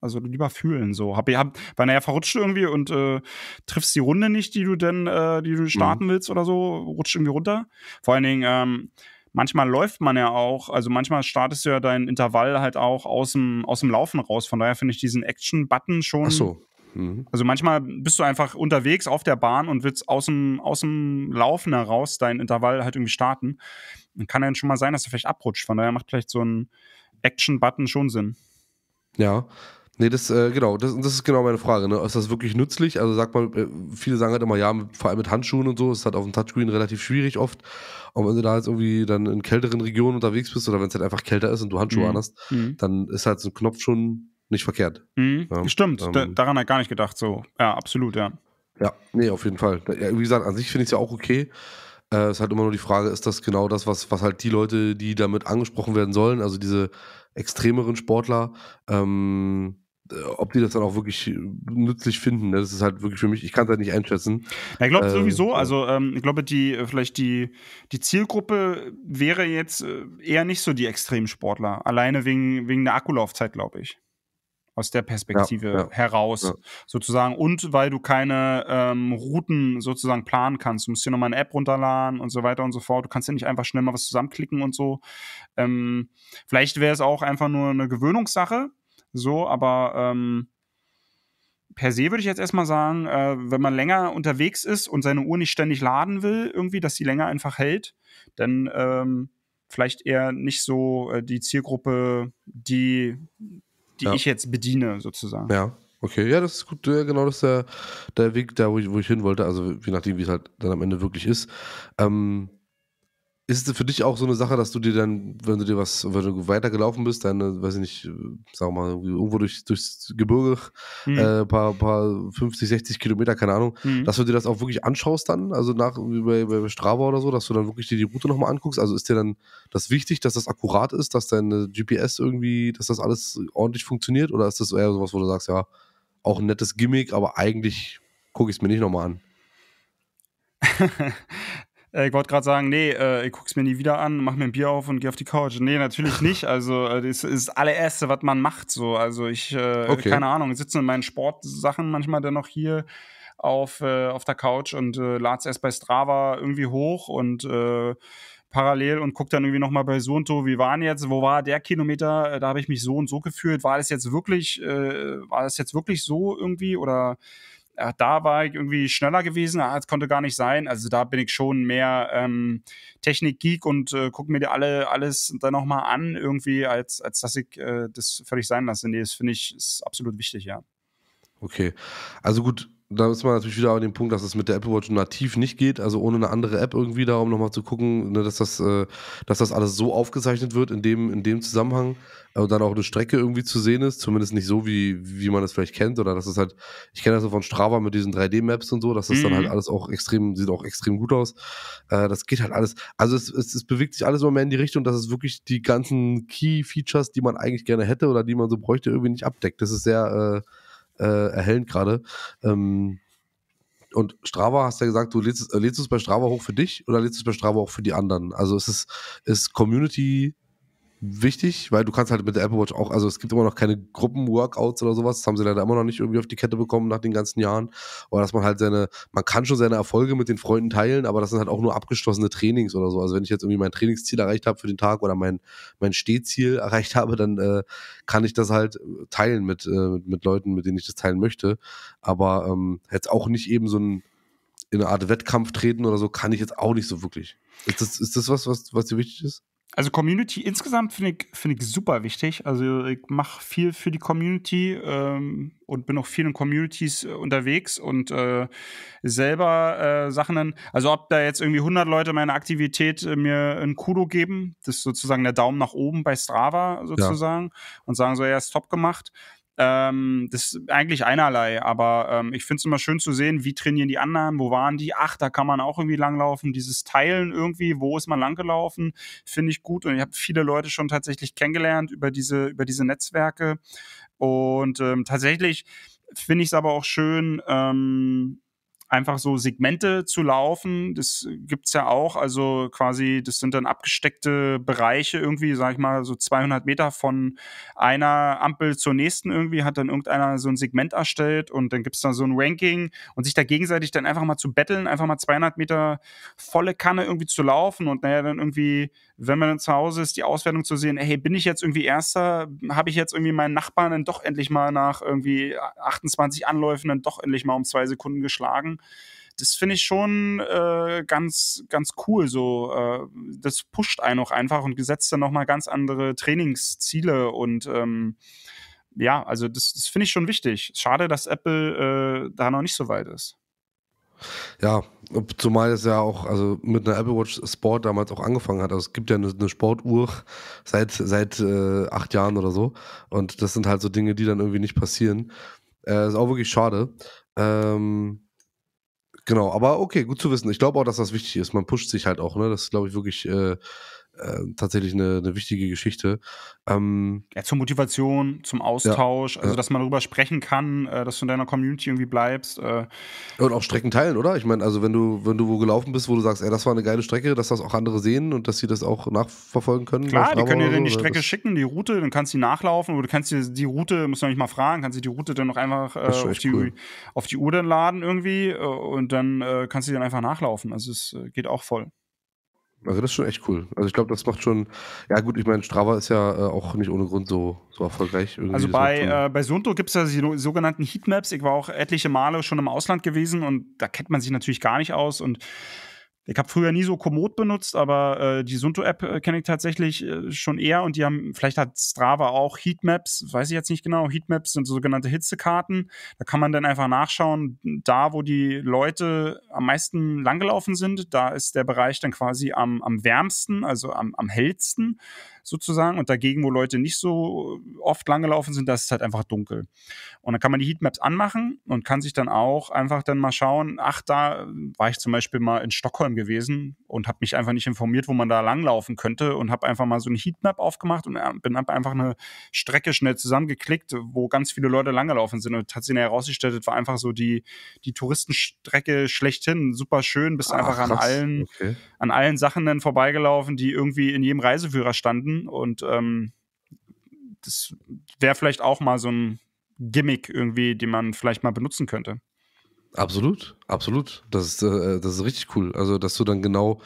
[SPEAKER 2] also lieber fühlen so. Hab, hab, weil naja, verrutscht irgendwie und äh, triffst die Runde nicht, die du denn, äh, die du starten mhm. willst oder so, rutscht irgendwie runter. Vor allen Dingen, ähm, manchmal läuft man ja auch, also manchmal startest du ja dein Intervall halt auch aus dem, aus dem Laufen raus. Von daher finde ich diesen Action-Button schon. Ach so. Mhm. Also manchmal bist du einfach unterwegs auf der Bahn und willst aus dem, aus dem Laufen heraus dein Intervall halt irgendwie starten. Dann kann ja schon mal sein, dass du vielleicht abrutscht. Von daher macht vielleicht so ein Action-Button schon Sinn.
[SPEAKER 1] Ja, Nee, das, äh, genau, das, das ist genau meine Frage. Ne? Ist das wirklich nützlich? Also sagt man, äh, viele sagen halt immer, ja, mit, vor allem mit Handschuhen und so, ist halt auf dem Touchscreen relativ schwierig oft. Und wenn du da jetzt irgendwie dann in kälteren Regionen unterwegs bist oder wenn es halt einfach kälter ist und du Handschuhe mhm. anhast, mhm. dann ist halt so ein Knopf schon nicht verkehrt. Mhm. Ja, Stimmt, ähm, daran hat gar nicht gedacht so. Ja, absolut, ja. Ja, nee, auf jeden Fall. Ja, wie gesagt, an sich finde ich es ja auch okay. Es äh, ist halt immer nur die Frage, ist das genau das, was, was halt die Leute, die damit angesprochen werden sollen, also diese extremeren Sportler, ähm, äh, ob die das dann auch wirklich äh, nützlich finden, ne? das ist halt wirklich für mich, ich kann es halt nicht einschätzen. Ähm, ja, ich glaube sowieso,
[SPEAKER 2] also ähm, ich glaube, die, äh, vielleicht die, die Zielgruppe wäre jetzt eher nicht so die Extremsportler, alleine wegen, wegen der Akkulaufzeit, glaube ich. Aus der Perspektive ja, ja, heraus, sozusagen. Und weil du keine ähm, Routen sozusagen planen kannst. Du musst dir nochmal eine App runterladen und so weiter und so fort. Du kannst ja nicht einfach schnell mal was zusammenklicken und so. Ähm, vielleicht wäre es auch einfach nur eine Gewöhnungssache so, aber ähm, per se würde ich jetzt erstmal sagen, äh, wenn man länger unterwegs ist und seine Uhr nicht ständig laden will, irgendwie, dass sie länger einfach hält, dann ähm, vielleicht eher nicht so äh, die Zielgruppe, die, die ja. ich jetzt bediene, sozusagen.
[SPEAKER 1] Ja. Okay, ja, das ist gut, ja, genau das ist der, der Weg, da wo ich, wo ich hin wollte, also je nachdem, wie es halt dann am Ende wirklich ist. Ähm, ist es für dich auch so eine Sache, dass du dir dann, wenn du dir was, wenn du weitergelaufen bist, dann, äh, weiß ich nicht, äh, sag mal, irgendwo durch, durchs Gebirge, mhm. äh, paar, paar 50, 60 Kilometer, keine Ahnung, mhm. dass du dir das auch wirklich anschaust dann, also nach, bei, bei Strava oder so, dass du dann wirklich dir die Route nochmal anguckst? Also ist dir dann das wichtig, dass das akkurat ist, dass deine GPS irgendwie, dass das alles ordentlich funktioniert? Oder ist das eher sowas, wo du sagst, ja, auch ein nettes Gimmick, aber eigentlich gucke ich es mir nicht nochmal an?
[SPEAKER 2] Äh, ich wollte gerade sagen, nee, äh, ich guck's mir nie wieder an, mach mir ein Bier auf und geh auf die Couch. Nee, natürlich nicht. Also, äh, das ist das allererste, was man macht. So, also ich, okay. keine Ahnung, sitze in meinen Sportsachen manchmal dann noch hier auf, auf der Couch und äh, lad's erst bei Strava irgendwie hoch und äh, parallel und gucke dann irgendwie nochmal bei so und so, wie waren jetzt, wo war der Kilometer, da habe ich mich so und so gefühlt, war das jetzt wirklich, äh, war das jetzt wirklich so irgendwie oder Ah, da war ich irgendwie schneller gewesen, ah, das konnte gar nicht sein. Also da bin ich schon mehr ähm, Technik-Geek und äh, gucke mir alle, alles dann nochmal an, irgendwie, als, als dass ich äh, das völlig sein lasse. Nee, das finde ich ist absolut wichtig, ja.
[SPEAKER 1] Okay. Also gut, da ist man natürlich wieder an dem Punkt, dass es mit der Apple Watch nativ nicht geht, also ohne eine andere App irgendwie da, um nochmal zu gucken, ne, dass, das, äh, dass das alles so aufgezeichnet wird in dem, in dem Zusammenhang äh, dann auch eine Strecke irgendwie zu sehen ist, zumindest nicht so, wie, wie man das vielleicht kennt oder dass es halt, ich kenne das so von Strava mit diesen 3D-Maps und so, dass das mhm. dann halt mhm. alles auch extrem, sieht auch extrem gut aus. Äh, das geht halt alles, also es, es, es, bewegt sich alles immer mehr in die Richtung, dass es wirklich die ganzen Key-Features, die man eigentlich gerne hätte oder die man so bräuchte, irgendwie nicht abdeckt. Das ist sehr... Äh, äh, erhellend gerade. Ähm, und Strava, hast du ja gesagt, du lädst, äh, lädst es bei Strava hoch für dich oder lädst es bei Strava auch für die anderen? Also es ist, ist Community wichtig, weil du kannst halt mit der Apple Watch auch, also es gibt immer noch keine Gruppenworkouts oder sowas, das haben sie leider immer noch nicht irgendwie auf die Kette bekommen nach den ganzen Jahren, aber dass man halt seine, man kann schon seine Erfolge mit den Freunden teilen, aber das sind halt auch nur abgeschlossene Trainings oder so, also wenn ich jetzt irgendwie mein Trainingsziel erreicht habe für den Tag oder mein, mein Stehziel erreicht habe, dann äh, kann ich das halt teilen mit, äh, mit Leuten, mit denen ich das teilen möchte, aber ähm, jetzt auch nicht eben so ein in eine Art Wettkampf treten oder so, kann ich jetzt auch nicht so wirklich. Ist das, ist das was, was, was dir wichtig ist? Also Community insgesamt finde ich, find ich super wichtig. Also ich mache viel für die
[SPEAKER 2] Community ähm, und bin auch vielen Communities äh, unterwegs und äh, selber äh, Sachen, dann. also ob da jetzt irgendwie 100 Leute meine Aktivität äh, mir ein Kudo geben, das ist sozusagen der Daumen nach oben bei Strava sozusagen ja. und sagen so, ja, ist top gemacht ähm, das ist eigentlich einerlei, aber ähm, ich finde es immer schön zu sehen, wie trainieren die anderen, wo waren die? Ach, da kann man auch irgendwie langlaufen. Dieses Teilen irgendwie, wo ist man langgelaufen, finde ich gut. Und ich habe viele Leute schon tatsächlich kennengelernt über diese, über diese Netzwerke. Und ähm, tatsächlich finde ich es aber auch schön, ähm, einfach so Segmente zu laufen. Das gibt's ja auch. Also quasi, das sind dann abgesteckte Bereiche irgendwie, sag ich mal, so 200 Meter von einer Ampel zur nächsten irgendwie, hat dann irgendeiner so ein Segment erstellt und dann gibt's da so ein Ranking und sich da gegenseitig dann einfach mal zu betteln, einfach mal 200 Meter volle Kanne irgendwie zu laufen und naja, dann irgendwie wenn man zu Hause ist, die Auswertung zu sehen, hey, bin ich jetzt irgendwie Erster? Habe ich jetzt irgendwie meinen Nachbarn dann doch endlich mal nach irgendwie 28 Anläufen dann doch endlich mal um zwei Sekunden geschlagen? Das finde ich schon äh, ganz, ganz cool. So, äh, das pusht einen auch einfach und gesetzt dann nochmal ganz andere Trainingsziele und ähm, ja, also das, das finde ich schon wichtig. Schade, dass Apple äh, da noch nicht so weit ist.
[SPEAKER 1] Ja, zumal es ja auch also mit einer Apple Watch Sport damals auch angefangen hat. Also es gibt ja eine, eine Sportuhr seit, seit äh, acht Jahren oder so. Und das sind halt so Dinge, die dann irgendwie nicht passieren. Äh, ist auch wirklich schade. Ähm, genau, aber okay, gut zu wissen. Ich glaube auch, dass das wichtig ist. Man pusht sich halt auch, ne? Das ist, glaube ich, wirklich äh, äh, tatsächlich eine, eine, wichtige Geschichte. Ähm, ja, zur Motivation, zum Austausch, ja, also dass man darüber sprechen kann, äh, dass du in deiner Community irgendwie bleibst. Äh. Und auch Strecken teilen, oder? Ich meine, also wenn du, wenn du wo gelaufen bist, wo du sagst, ey, das war eine geile Strecke, dass das auch andere sehen und dass sie das auch nachverfolgen können. Klar, die können dir dann so, die Strecke
[SPEAKER 2] schicken, die Route, dann kannst du die nachlaufen oder du kannst dir die Route, musst du noch nicht mal fragen, kannst du die Route dann noch einfach äh, auf, die, cool. auf die Uhr dann laden irgendwie äh, und dann kannst du die dann einfach nachlaufen. Also es geht auch voll.
[SPEAKER 1] Also das ist schon echt cool. Also ich glaube, das macht schon, ja gut, ich meine, Strava ist ja äh, auch nicht ohne Grund so, so erfolgreich. Irgendwie. Also bei, äh,
[SPEAKER 2] bei Sunto gibt es ja die sogenannten Heatmaps. Ich war auch etliche Male schon im Ausland gewesen und da kennt man sich natürlich gar nicht aus und ich habe früher nie so Komoot benutzt, aber äh, die Sunto-App äh, kenne ich tatsächlich äh, schon eher und die haben, vielleicht hat Strava auch Heatmaps, weiß ich jetzt nicht genau. Heatmaps sind sogenannte Hitzekarten. Da kann man dann einfach nachschauen, da wo die Leute am meisten langgelaufen sind, da ist der Bereich dann quasi am, am wärmsten, also am, am hellsten sozusagen. Und dagegen, wo Leute nicht so oft langgelaufen sind, da ist es halt einfach dunkel. Und dann kann man die Heatmaps anmachen und kann sich dann auch einfach dann mal schauen, ach, da war ich zum Beispiel mal in Stockholm gewesen und habe mich einfach nicht informiert, wo man da langlaufen könnte und habe einfach mal so eine Heatmap aufgemacht und äh, bin einfach eine Strecke schnell zusammengeklickt, wo ganz viele Leute langgelaufen sind. Und hat sich herausgestellt, war einfach so die, die Touristenstrecke schlechthin, super schön, bist Ach, einfach an krass. allen, okay. an allen Sachen dann vorbeigelaufen, die irgendwie in jedem Reiseführer standen und ähm, das wäre vielleicht auch mal so ein Gimmick irgendwie, den man vielleicht mal benutzen könnte.
[SPEAKER 1] Absolut, absolut. Das ist, äh, das ist richtig cool. Also, dass du dann genau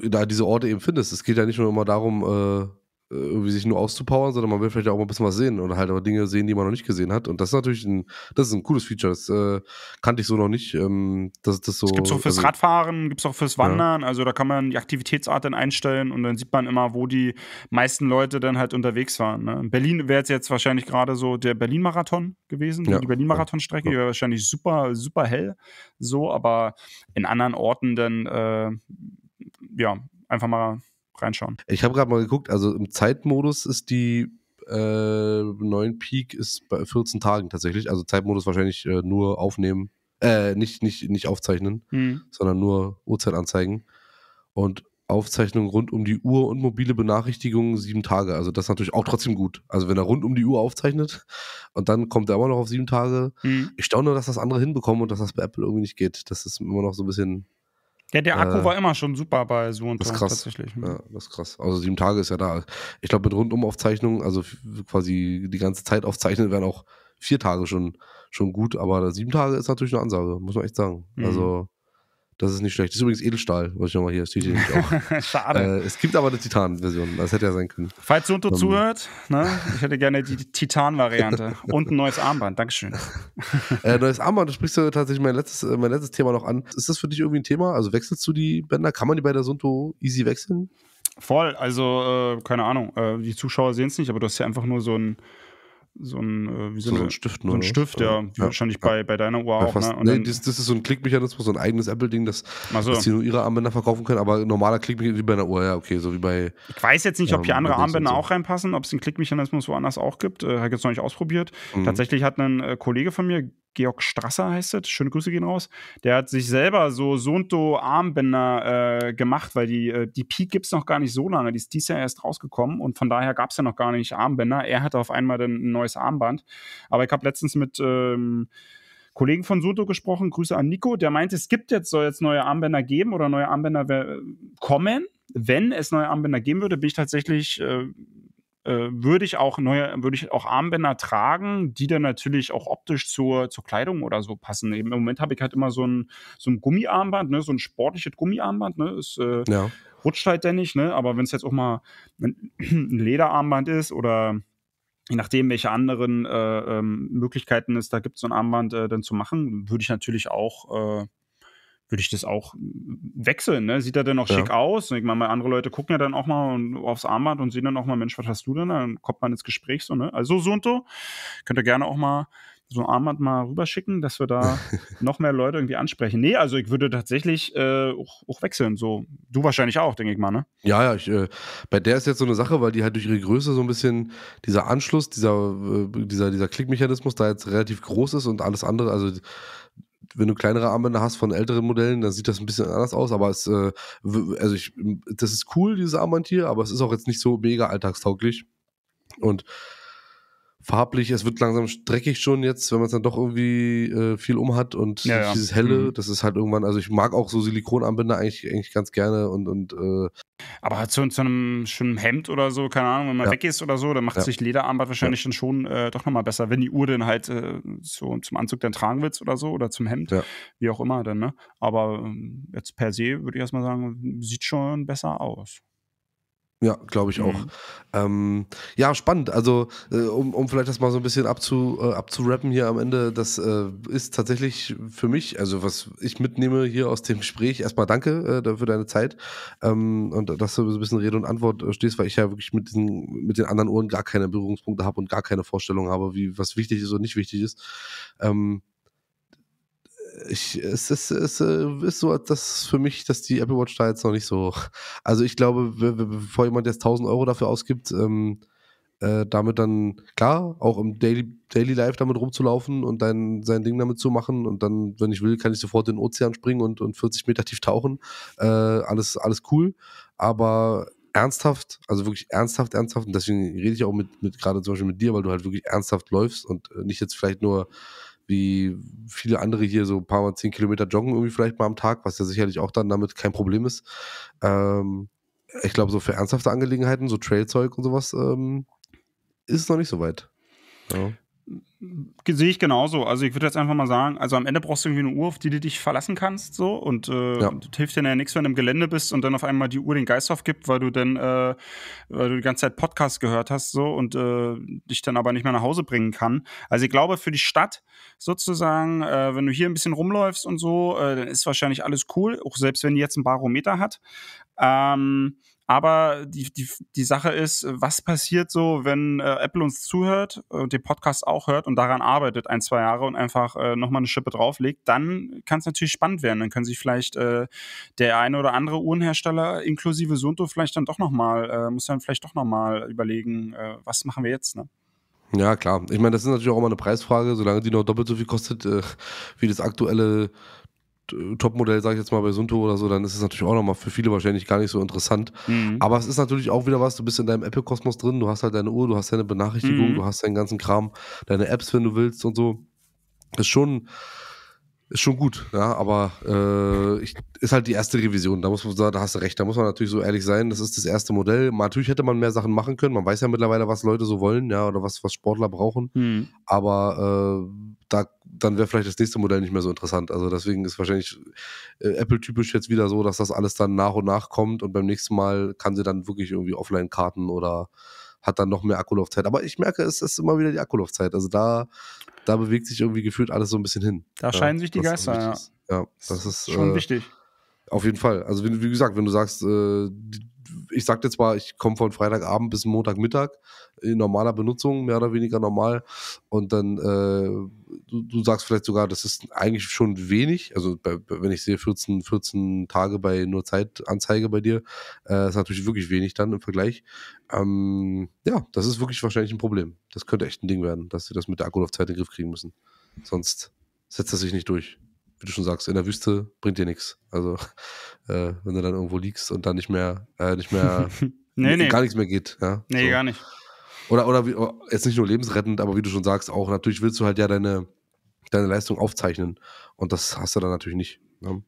[SPEAKER 1] äh, da diese Orte eben findest. Es geht ja nicht nur immer darum, äh irgendwie sich nur auszupowern, sondern man will vielleicht auch mal ein bisschen was sehen oder halt auch Dinge sehen, die man noch nicht gesehen hat. Und das ist natürlich ein, das ist ein cooles Feature. Das äh, kannte ich so noch nicht. Ähm, das, das so, es gibt es auch fürs also,
[SPEAKER 2] Radfahren, gibt es auch fürs Wandern. Ja. Also da kann man die Aktivitätsart dann einstellen und dann sieht man immer, wo die meisten Leute dann halt unterwegs waren. Ne? In Berlin wäre es jetzt wahrscheinlich gerade so der Berlin-Marathon gewesen, ja. die Berlin-Marathon-Strecke, ja. wäre wahrscheinlich super, super hell so, aber in anderen Orten dann äh, ja, einfach mal reinschauen.
[SPEAKER 1] Ich habe gerade mal geguckt, also im Zeitmodus ist die äh, 9 Peak ist bei 14 Tagen tatsächlich. Also Zeitmodus wahrscheinlich äh, nur aufnehmen, äh, nicht, nicht, nicht aufzeichnen, hm. sondern nur Uhrzeit anzeigen. Und Aufzeichnung rund um die Uhr und mobile Benachrichtigungen sieben Tage. Also das ist natürlich auch trotzdem gut. Also wenn er rund um die Uhr aufzeichnet und dann kommt er immer noch auf sieben Tage. Hm. Ich staune, dass das andere hinbekommen und dass das bei Apple irgendwie nicht geht. Das ist immer noch so ein bisschen
[SPEAKER 2] ja, der Akku äh, war immer schon super bei so das ist tatsächlich. Ne? Ja, das ist
[SPEAKER 1] krass. Also sieben Tage ist ja da. Ich glaube, mit Rundumaufzeichnungen, also quasi die ganze Zeit aufzeichnen, wären auch vier Tage schon, schon gut, aber sieben Tage ist natürlich eine Ansage, muss man echt sagen. Mhm. Also das ist nicht schlecht. Das ist übrigens Edelstahl, was ich nochmal hier steht Schade. Äh, es gibt aber eine Titan-Version. Das hätte ja sein können. Falls Sunto um, ähm. zuhört,
[SPEAKER 2] ne? ich hätte gerne die Titan-Variante. Und ein neues Armband. Dankeschön.
[SPEAKER 1] äh, neues Armband, da sprichst du tatsächlich mein letztes, äh, mein letztes Thema noch an. Ist das für dich irgendwie ein Thema? Also wechselst du die Bänder? Kann man die bei der Sunto easy wechseln? Voll. Also, äh, keine Ahnung. Äh, die Zuschauer sehen es nicht, aber du hast ja einfach nur so ein so ein, äh, wie so, so, eine, ein Stift, so ein Stift, ja, ja. wahrscheinlich ja. Bei, bei deiner Uhr ja, auch. Ne? nee, das, das, ist so ein Klickmechanismus, so ein eigenes Apple-Ding, das, so. dass sie nur ihre Armbänder verkaufen können, aber normaler Klickmechanismus wie bei einer Uhr, ja, okay, so wie bei. Ich weiß jetzt nicht, ob hier andere Armbänder so.
[SPEAKER 2] auch reinpassen, ob es einen Klickmechanismus woanders auch gibt. Äh, Habe ich jetzt noch nicht ausprobiert. Mhm. Tatsächlich hat ein äh, Kollege von mir, Georg Strasser heißt es, schöne Grüße gehen raus, der hat sich selber so Sonto-Armbänder äh, gemacht, weil die, äh, die Peak gibt es noch gar nicht so lange, die ist dieses Jahr erst rausgekommen und von daher gab es ja noch gar nicht Armbänder. Er hatte auf einmal dann ein neues Armband. Aber ich habe letztens mit ähm, Kollegen von Soto gesprochen, Grüße an Nico, der meinte, es gibt jetzt, soll jetzt neue Armbänder geben oder neue Armbänder äh, kommen. Wenn es neue Armbänder geben würde, bin ich tatsächlich äh, äh, würde ich auch neue, würde ich auch Armbänder tragen, die dann natürlich auch optisch zur, zur Kleidung oder so passen. Eben im Moment habe ich halt immer so ein, so ein Gummiarmband, ne, so ein sportliches Gummiarmband, ne, ist, äh, ja. rutscht halt der nicht, ne, aber wenn es jetzt auch mal ein, ein Lederarmband ist oder je nachdem, welche anderen äh, ähm, Möglichkeiten es da gibt, so ein Armband äh, dann zu machen, würde ich natürlich auch äh, würde ich das auch wechseln. Ne? Sieht er denn auch ja. schick aus? Ich meine, andere Leute gucken ja dann auch mal aufs Armband und sehen dann auch mal, Mensch, was hast du denn? Dann kommt man ins Gespräch so, ne? Also so und so. Könnt ihr gerne auch mal so ein Armband mal rüberschicken, dass wir da noch mehr Leute irgendwie ansprechen. Nee, also ich würde tatsächlich äh, auch, auch, wechseln. So, du wahrscheinlich auch, denke ich mal, ne?
[SPEAKER 1] Ja, ja, ich, äh, bei der ist jetzt so eine Sache, weil die halt durch ihre Größe so ein bisschen dieser Anschluss, dieser, äh, dieser, dieser Klickmechanismus da jetzt relativ groß ist und alles andere, also wenn du kleinere Armbänder hast von älteren Modellen, dann sieht das ein bisschen anders aus, aber es, äh, also ich, das ist cool, dieses Armband hier, aber es ist auch jetzt nicht so mega alltagstauglich. Und farblich, es wird langsam dreckig schon jetzt, wenn man es dann doch irgendwie äh, viel hat und ja, dieses helle, mhm. das ist halt irgendwann, also ich mag auch so Silikonanbinder eigentlich, eigentlich ganz gerne und, und äh aber zu, zu einem schönen
[SPEAKER 2] Hemd oder so, keine Ahnung, wenn man ja. weg ist oder so, dann macht sich Lederarmband wahrscheinlich dann schon äh, doch nochmal besser, wenn die Uhr dann halt äh, so, zum Anzug dann tragen willst oder so oder zum Hemd, wie auch immer dann, ne? Aber ähm, jetzt per se würde ich erstmal sagen, sieht schon besser aus.
[SPEAKER 1] Ja, glaube ich auch. Mhm. Ähm, ja, spannend. Also, äh, um, um vielleicht das mal so ein bisschen abzu, äh, abzurappen hier am Ende, das äh, ist tatsächlich für mich, also was ich mitnehme hier aus dem Gespräch, erstmal danke äh, für deine Zeit ähm, und dass du so ein bisschen Rede und Antwort äh, stehst, weil ich ja wirklich mit, diesen, mit den anderen Ohren gar keine Berührungspunkte habe und gar keine Vorstellung habe, wie was wichtig ist und nicht wichtig ist. Ähm, ich, es, ist, es äh, ist so, dass für mich, dass die Apple Watch da jetzt noch nicht so. Also ich glaube, bevor jemand jetzt 1000 Euro dafür ausgibt, ähm, äh, damit dann, klar, auch im Daily, Daily Life damit rumzulaufen und dann sein Ding damit zu machen und dann, wenn ich will, kann ich sofort in den Ozean springen und, und 40 Meter tief tauchen. Äh, alles, alles cool. Aber ernsthaft, also wirklich ernsthaft, ernsthaft, und deswegen rede ich auch mit, mit gerade zum Beispiel mit dir, weil du halt wirklich ernsthaft läufst und äh, nicht jetzt vielleicht nur wie viele andere hier so ein paar mal zehn Kilometer joggen irgendwie vielleicht mal am Tag, was ja sicherlich auch dann damit kein Problem ist. Ähm, ich glaube, so für ernsthafte Angelegenheiten, so Trailzeug und sowas, ähm, ist es noch nicht so weit. Ja.
[SPEAKER 2] Sehe ich genauso. Also ich würde jetzt einfach mal sagen, also am Ende brauchst du irgendwie eine Uhr, auf die du dich verlassen kannst, so und äh, ja. das hilft dir ja nichts, wenn du im Gelände bist und dann auf einmal die Uhr den Geist aufgibt, weil du dann, äh, weil du die ganze Zeit Podcast gehört hast, so und äh, dich dann aber nicht mehr nach Hause bringen kann. Also ich glaube, für die Stadt sozusagen, äh, wenn du hier ein bisschen rumläufst und so, äh, dann ist wahrscheinlich alles cool, auch selbst wenn die jetzt einen Barometer hat. Ähm, aber die, die, die Sache ist, was passiert so, wenn äh, Apple uns zuhört und den Podcast auch hört und daran arbeitet ein, zwei Jahre und einfach äh, nochmal eine Schippe drauflegt, dann kann es natürlich spannend werden. Dann können sich vielleicht äh, der eine oder andere Uhrenhersteller inklusive Sunto vielleicht dann doch nochmal, äh, muss dann vielleicht doch nochmal überlegen, äh, was machen wir jetzt, ne?
[SPEAKER 1] Ja, klar. Ich meine, das ist natürlich auch immer eine Preisfrage. Solange die noch doppelt so viel kostet äh, wie das aktuelle äh, Topmodell, sage ich jetzt mal, bei Sunto oder so, dann ist es natürlich auch nochmal für viele wahrscheinlich gar nicht so interessant. Mhm. Aber es ist natürlich auch wieder was, du bist in deinem Apple-Kosmos drin, du hast halt deine Uhr, du hast deine Benachrichtigung, mhm. du hast deinen ganzen Kram, deine Apps, wenn du willst und so. Ist schon, ist schon gut, ja, aber äh, ich, ist halt die erste Revision, da muss man da hast du recht, da muss man natürlich so ehrlich sein, das ist das erste Modell. Natürlich hätte man mehr Sachen machen können, man weiß ja mittlerweile, was Leute so wollen, ja, oder was, was Sportler brauchen, mhm. aber äh, da, dann wäre vielleicht das nächste Modell nicht mehr so interessant. Also deswegen ist wahrscheinlich äh, Apple typisch jetzt wieder so, dass das alles dann nach und nach kommt und beim nächsten Mal kann sie dann wirklich irgendwie offline karten oder hat dann noch mehr Akkulaufzeit. Aber ich merke, es ist immer wieder die Akkulaufzeit. Also da, da bewegt sich irgendwie gefühlt alles so ein bisschen hin. Da ja, scheinen sich die Geister, ja. Ja, das ist schon äh, wichtig. Auf jeden Fall. Also wie, wie, gesagt, wenn du sagst, äh, die, ich sagte zwar, ich komme von Freitagabend bis Montagmittag in normaler Benutzung, mehr oder weniger normal. Und dann, äh, du, du, sagst vielleicht sogar, das ist eigentlich schon wenig. Also, bei, wenn ich sehe, 14, 14 Tage bei nur Zeitanzeige bei dir, äh, ist natürlich wirklich wenig dann im Vergleich. Ähm, ja, das ist wirklich wahrscheinlich ein Problem. Das könnte echt ein Ding werden, dass wir das mit der Akkulaufzeit in den Griff kriegen müssen. Sonst setzt er sich nicht durch wie du schon sagst, in der Wüste bringt dir nichts. Also, äh, wenn du dann irgendwo liegst und dann nicht mehr, äh, nicht mehr, nee, nee. gar nichts mehr geht. Ja? Nee, so. gar nicht. Oder, oder wie, oh, jetzt nicht nur lebensrettend, aber wie du schon sagst, auch natürlich willst du halt ja deine, deine Leistung aufzeichnen. Und das hast du dann natürlich nicht. Ne?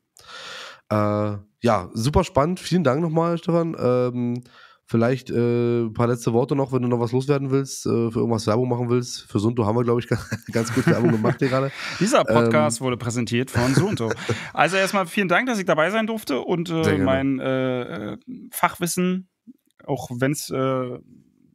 [SPEAKER 1] Äh, ja, super spannend. Vielen Dank nochmal, Stefan. Ähm, Vielleicht äh, ein paar letzte Worte noch, wenn du noch was loswerden willst, äh, für irgendwas Werbung machen willst. Für Sunto haben wir, glaube ich, ganz gut Werbung gemacht hier gerade. Dieser ähm, Podcast ähm.
[SPEAKER 2] wurde präsentiert von Sunto. also erstmal vielen Dank, dass ich dabei sein durfte und äh, mein äh, äh, Fachwissen, auch wenn es äh,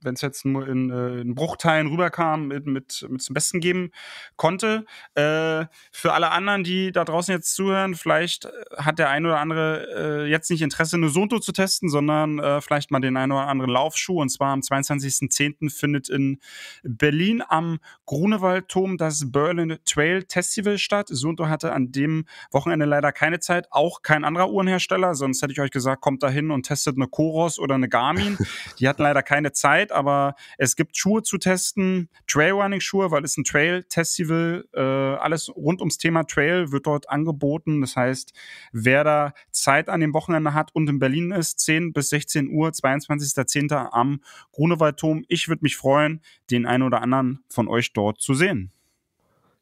[SPEAKER 2] wenn es jetzt nur in, äh, in, Bruchteilen rüberkam, mit, mit, mit zum Besten geben konnte. Äh, für alle anderen, die da draußen jetzt zuhören, vielleicht äh, hat der ein oder andere äh, jetzt nicht Interesse, eine Sonto zu testen, sondern äh, vielleicht mal den einen oder anderen Laufschuh. Und zwar am 22.10. findet in Berlin am Grunewaldturm das Berlin Trail Festival statt. Sonto hatte an dem Wochenende leider keine Zeit, auch kein anderer Uhrenhersteller, sonst hätte ich euch gesagt, kommt da hin und testet eine Koros oder eine Garmin. Die hatten leider keine Zeit, aber es gibt Schuhe zu testen, Trailrunning-Schuhe, weil es ein trail testival äh, alles rund ums Thema Trail wird dort angeboten. Das heißt, wer da Zeit an dem Wochenende hat und in Berlin ist, 10 bis 16 Uhr, 22.10. am Grunewaldturm. Ich würde mich freuen, den einen oder anderen von euch
[SPEAKER 1] dort zu sehen.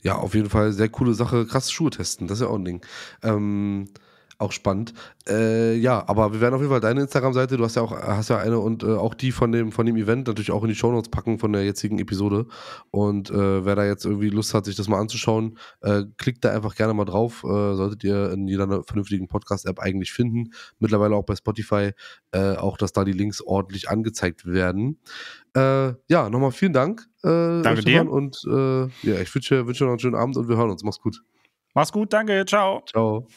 [SPEAKER 1] Ja, auf jeden Fall sehr coole Sache. Krass Schuhe testen, das ist ja auch ein Ding. Ähm, auch spannend. Äh, ja, aber wir werden auf jeden Fall deine Instagram-Seite, du hast ja auch hast ja eine und äh, auch die von dem, von dem Event natürlich auch in die Shownotes packen von der jetzigen Episode. Und äh, wer da jetzt irgendwie Lust hat, sich das mal anzuschauen, äh, klickt da einfach gerne mal drauf. Äh, solltet ihr in jeder ne, vernünftigen Podcast-App eigentlich finden. Mittlerweile auch bei Spotify, äh, auch dass da die Links ordentlich angezeigt werden. ja, nochmal vielen Dank. Danke dir. Und ja, ich wünsche, wünsche noch einen schönen Abend und wir hören uns. Mach's gut. Mach's gut, danke, ciao. Ciao.